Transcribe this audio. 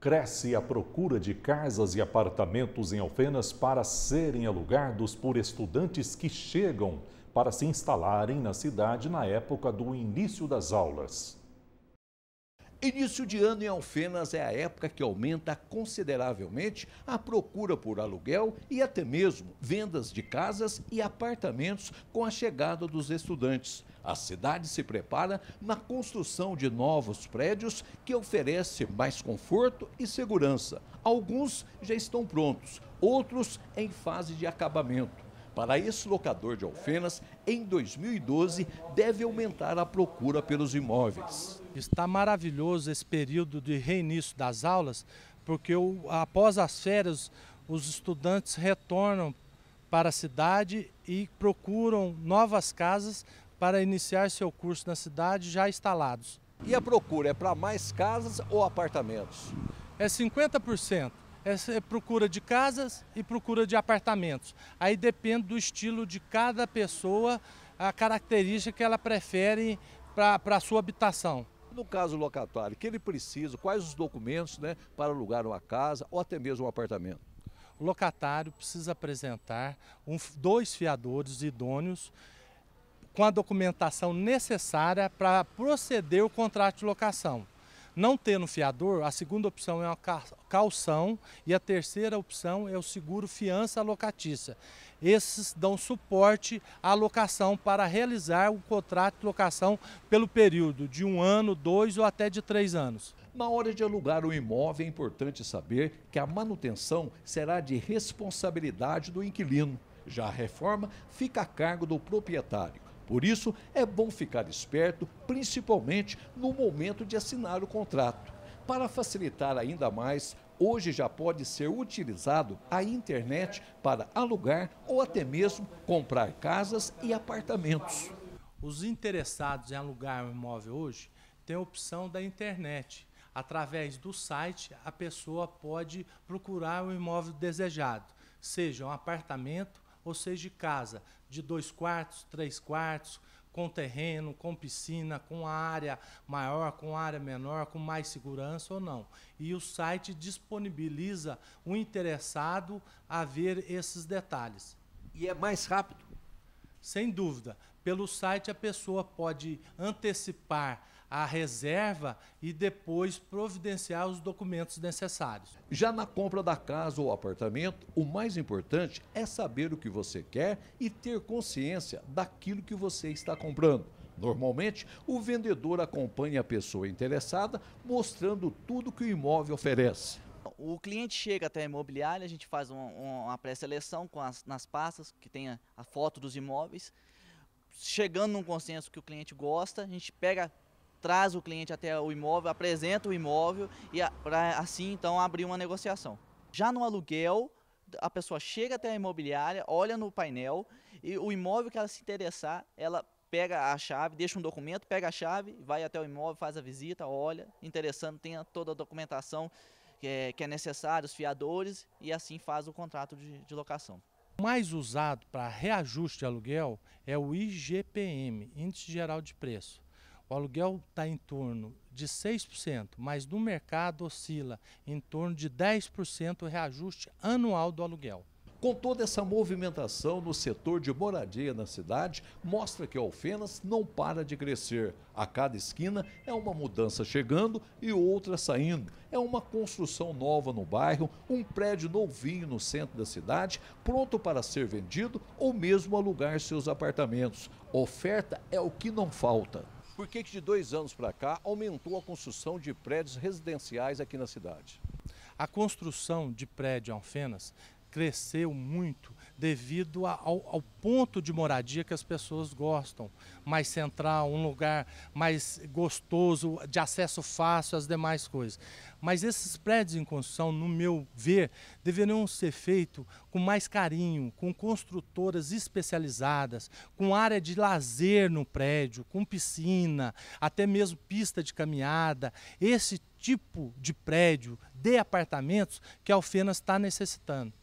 Cresce a procura de casas e apartamentos em Alfenas para serem alugados por estudantes que chegam para se instalarem na cidade na época do início das aulas. Início de ano em Alfenas é a época que aumenta consideravelmente a procura por aluguel e até mesmo vendas de casas e apartamentos com a chegada dos estudantes. A cidade se prepara na construção de novos prédios que oferece mais conforto e segurança. Alguns já estão prontos, outros em fase de acabamento. Para esse locador de Alfenas, em 2012 deve aumentar a procura pelos imóveis. Está maravilhoso esse período de reinício das aulas, porque o, após as férias os estudantes retornam para a cidade e procuram novas casas para iniciar seu curso na cidade já instalados. E a procura é para mais casas ou apartamentos? É 50%. É, é procura de casas e procura de apartamentos. Aí depende do estilo de cada pessoa, a característica que ela prefere para a sua habitação. No caso locatário, que ele precisa, quais os documentos né, para alugar uma casa ou até mesmo um apartamento? O locatário precisa apresentar um, dois fiadores idôneos com a documentação necessária para proceder o contrato de locação. Não tendo fiador, a segunda opção é uma calção e a terceira opção é o seguro fiança locatícia. Esses dão suporte à locação para realizar o contrato de locação pelo período de um ano, dois ou até de três anos. Na hora de alugar o imóvel, é importante saber que a manutenção será de responsabilidade do inquilino. Já a reforma fica a cargo do proprietário. Por isso, é bom ficar esperto, principalmente no momento de assinar o contrato. Para facilitar ainda mais, hoje já pode ser utilizado a internet para alugar ou até mesmo comprar casas e apartamentos. Os interessados em alugar um imóvel hoje têm a opção da internet. Através do site, a pessoa pode procurar o imóvel desejado, seja um apartamento, ou seja, de casa de dois quartos, três quartos, com terreno, com piscina, com área maior, com área menor, com mais segurança ou não. E o site disponibiliza o interessado a ver esses detalhes. E é mais rápido? Sem dúvida. Pelo site a pessoa pode antecipar a reserva e depois providenciar os documentos necessários. Já na compra da casa ou apartamento, o mais importante é saber o que você quer e ter consciência daquilo que você está comprando. Normalmente, o vendedor acompanha a pessoa interessada, mostrando tudo que o imóvel oferece. O cliente chega até a imobiliária, a gente faz uma, uma pré-seleção nas pastas que tem a, a foto dos imóveis. Chegando num consenso que o cliente gosta, a gente pega traz o cliente até o imóvel, apresenta o imóvel e para assim então abrir uma negociação. Já no aluguel, a pessoa chega até a imobiliária, olha no painel e o imóvel que ela se interessar, ela pega a chave, deixa um documento, pega a chave, vai até o imóvel, faz a visita, olha, interessando, tem toda a documentação que é, que é necessária, os fiadores e assim faz o contrato de, de locação. O mais usado para reajuste de aluguel é o IGPM, Índice Geral de Preço. O aluguel está em torno de 6%, mas no mercado oscila em torno de 10% o reajuste anual do aluguel. Com toda essa movimentação no setor de moradia na cidade, mostra que Alfenas não para de crescer. A cada esquina é uma mudança chegando e outra saindo. É uma construção nova no bairro, um prédio novinho no centro da cidade, pronto para ser vendido ou mesmo alugar seus apartamentos. Oferta é o que não falta por que, que de dois anos para cá aumentou a construção de prédios residenciais aqui na cidade? A construção de prédio em Alfenas cresceu muito devido ao, ao, ponto de moradia que as pessoas gostam. Mais central, um lugar mais gostoso, de acesso fácil às demais coisas. Mas esses prédios em construção, no meu ver, deveriam ser feitos com mais carinho, com construtoras especializadas, com área de lazer no prédio, com piscina, até mesmo pista de caminhada. Esse tipo de prédio, de apartamentos, que a Alfenas está necessitando.